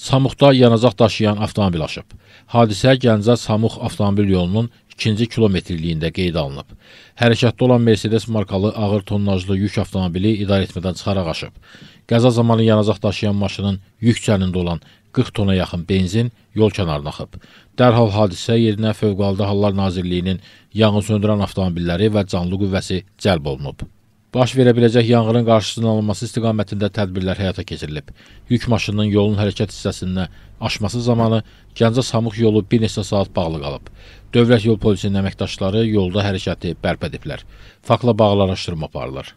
Samuqda yanacaq daşıyan avtomobil aşıb. Hadisə Gəncə-Samuq avtomobil yolunun 2-ci kilometrliyində qeyd alınıb. Hərəkətdə olan Mercedes markalı ağır tonnajlı yük avtomobili idarə etmədən çıxaraq aşıb. Qəza zamanı yanacaq daşıyan maşının yük cənində olan 40 tona yaxın benzin yol kənarına axıb. Dərhal hadisə yerinə Fövqəladə Hallar Nazirliyinin yanğın söndürən avtomobilləri və canlı qüvvəsi cəlb olunub. Baş verə biləcək yanğının qarşısının alınması istiqamətində tədbirlər həyata keçirilib. Yük maşınının yolun hərəkət hissəsində aşması zamanı Gəncə Samux yolu bir neçə saat bağlı qalıb. Dövlət Yol Polisinin əməkdaşları yolda hərəkəti bərpa ediblər. Fakla bağlı araşdırma aparılır.